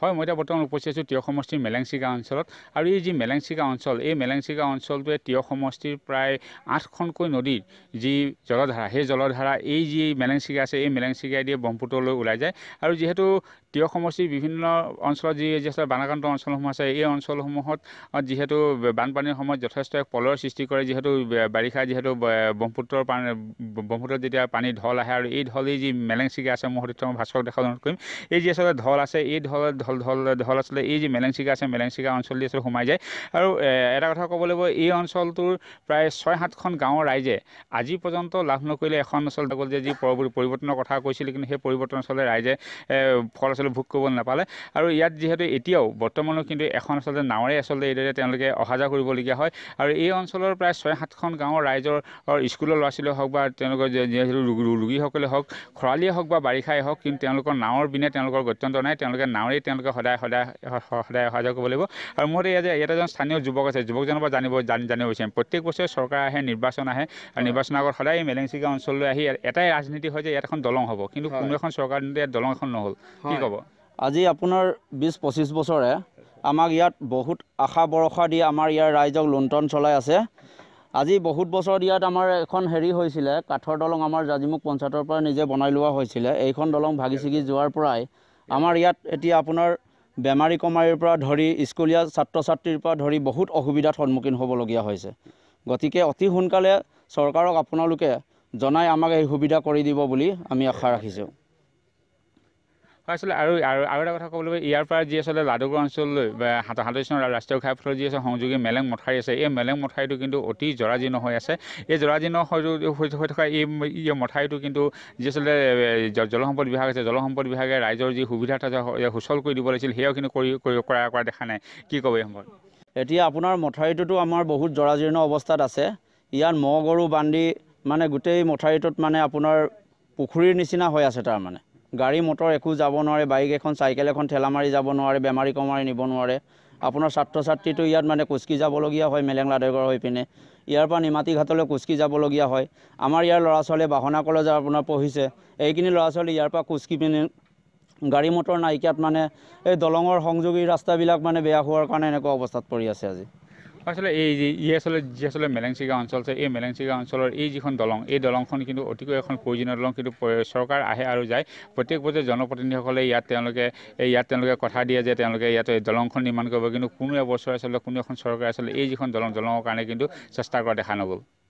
হয় মই এতিয়া বৰ্তমান উপস্থিত আছোঁ তিয় সমষ্টিৰ মেলেংচিগা অঞ্চলত আৰু এই যি মেলেংচিগা অঞ্চল এই মেলেংচিগা অঞ্চলটোৱে তিয় সমষ্টিৰ প্ৰায় আঠখনকৈ নদীৰ যি জলধাৰা সেই জলধাৰা এই যি মেলেংচিগা আছে এই মেলেংচিগাই দিয়ে ব্ৰহ্মপুত্ৰলৈ ওলাই যায় আৰু যিহেতু তিয় সমষ্টিৰ বিভিন্ন অঞ্চলত যি যি আছে বানাক্ৰান্ত অঞ্চলসমূহ আছে এই অঞ্চলসমূহত যিহেতু বানপানীৰ সময়ত যথেষ্ট এক পলৰ সৃষ্টি কৰে যিহেতু বাৰিষা যিহেতু ব্ৰহ্মপুত্ৰৰ পানী ব্ৰহ্মপুত্ৰত যেতিয়া পানী ঢল আহে আৰু এই ঢলেই যি মেলেং আছে মোৰ সৈতে ভাস্কৰক দেখা অনুৰোধ কৰিম এই যি আচলতে ঢল আছে এই ঢল ঢল ঢল ঢল আচলতে এই যি মেলেংচিকা আছে মেলেংচিকা অঞ্চল অঞ্চলদি আচলতে সোমাই যায় আৰু এটা কথা ক'ব লাগিব এই অঞ্চলটোৰ প্ৰায় ছয় সাতখন গাঁৱৰ ৰাইজে আজি পৰ্যন্ত লাভ নকৰিলে এখন আচলতে যে যি পৰিৱৰ্তনৰ কথা কৈছিলে কিন্তু সেই পৰিৱৰ্তন আচলতে ৰাইজে ফল আচলতে ভোগ কৰিবলৈ নাপালে আৰু ইয়াত যিহেতু এতিয়াও বৰ্তমানো কিন্তু এখন আচলতে নাৱৰে আচলতে এইদৰে তেওঁলোকে অহা যোৱা কৰিবলগীয়া হয় আৰু এই অঞ্চলৰ প্ৰায় ছয় সাতখন গাঁৱৰ ৰাইজৰ স্কুলৰ ল'ৰা ছোৱালীয়ে হওক বা তেওঁলোকৰ যিহেতু ৰোগীসকলে হওক খৰালিয়ে হওক বা বাৰিষাই হওক কিন্তু তেওঁলোকৰ নাৱৰ বিনে তেওঁলোকৰ গত্যন্তৰ নাই তেওঁলোকে নাৱৰেই তেওঁলোকে সদায় সদায় সদায় অহা যোৱা কৰিব লাগিব আৰু মোৰ ইয়াতে ইয়াত এজন স্থানীয় যুৱক আছে যুৱকজনৰ পৰা জানিব জানিব বিচাৰিম প্ৰত্যেক বছৰে চৰকাৰ আহে নিৰ্বাচন আহে আৰু নিৰ্বাচনৰ আগত সদায় মেলেংচিগা অঞ্চললৈ আহি এটাই ৰাজনীতি হয় যে ইয়াত এখন দলং হ'ব কিন্তু কোনো এখন চৰকাৰ দলং এখন নহ'ল কি ক'ব আজি আপোনাৰ বিছ পঁচিছ বছৰে আমাক ইয়াত বহুত আশা বৰষা দি আমাৰ ইয়াৰ ৰাইজক লুণ্ঠন চলাই আছে আজি বহুত বছৰত ইয়াত আমাৰ এখন হেৰি হৈছিলে কাঠৰ দলং আমাৰ জাজিমুখ পঞ্চায়তৰ পৰা নিজে বনাই লোৱা হৈছিলে এইখন দলং ভাগি ছিগি যোৱাৰ পৰাই আমাৰ ইয়াত এতিয়া আপোনাৰ বেমাৰী কমাৰীৰ পৰা ধৰি স্কুলীয়া ছাত্ৰ ছাত্ৰীৰ পৰা ধৰি বহুত অসুবিধাত সন্মুখীন হ'বলগীয়া হৈছে গতিকে অতি সোনকালে চৰকাৰক আপোনালোকে জনাই আমাক এই সুবিধা কৰি দিব বুলি আমি আশা ৰাখিছোঁ আচলতে আৰু আৰু আৰু এটা কথা ক'বলৈ ইয়াৰ পৰা যি আচলতে লাডুগড় অঞ্চললৈ সাতত্ৰিছ চনৰ ৰাষ্ট্ৰীয় ঘাইপথৰ যি আছে সংযোগী মেলেং মথাৰী আছে এই মেলেং মথাৰীটো কিন্তু অতি জৰাজীৰ্ণ হৈ আছে এই জৰাজীৰ্ণ হৈ হৈ থকা এই মথাৰীটো কিন্তু যি আচলতে জলসম্পদ বিভাগ আছে জলসম্পদ বিভাগে ৰাইজৰ যি সুবিধা এটা সুচল কৰি দিব লাগিছিল সেয়াও কিন্তু কৰি কৰা কৰা দেখা নাই কি ক'ব এই সময়ত এতিয়া আপোনাৰ মথাৰীটোতো আমাৰ বহুত জৰাজীৰ্ণ অৱস্থাত আছে ইয়াত ম'হ গৰু বান্ধি মানে গোটেই মথাৰীটোত মানে আপোনাৰ পুখুৰীৰ নিচিনা হৈ আছে তাৰমানে গাড়ী মটৰ একো যাব নোৱাৰে বাইক এখন চাইকেল এখন ঠেলা মাৰি যাব নোৱাৰে বেমাৰী কমাৰি নিব নোৱাৰে আপোনাৰ ছাত্ৰ ছাত্ৰীটো ইয়াত মানে কুচকি যাবলগীয়া হয় মেলেংলাদেগৰ হৈ পিনে ইয়াৰ পৰা নিমাতীঘাটলৈ কুচকি যাবলগীয়া হয় আমাৰ ইয়াৰ ল'ৰা ছোৱালীয়ে বাহনা কলেজত আপোনাৰ পঢ়িছে এইখিনি ল'ৰা ছোৱালী ইয়াৰ পৰা কুচকি পিনে গাড়ী মটৰ নাইকিয়াত মানে এই দলঙৰ সংযোগী ৰাস্তাবিলাক মানে বেয়া হোৱাৰ কাৰণে এনেকুৱা অৱস্থাত পৰি আছে আজি আচলতে এই ই আচলতে যি আচলতে মেলেংচিগা অঞ্চল আছে এই মেলেংচিগা অঞ্চলৰ এই যিখন দলং এই দলংখন কিন্তু অতিকৈ এখন প্ৰয়োজনীয় দলং কিন্তু চৰকাৰ আহে আৰু যায় প্ৰত্যেক বছৰে জনপ্ৰতিনিধিসকলে ইয়াত তেওঁলোকে এই ইয়াত তেওঁলোকে কথা দিয়ে যে তেওঁলোকে ইয়াত দলংখন নিৰ্মাণ কৰিব কিন্তু কোনো এবছৰ আচলতে কোনো এখন চৰকাৰে আচলতে এই যিখন দলং দলঙৰ কাৰণে কিন্তু চেষ্টা কৰা দেখা নগ'ল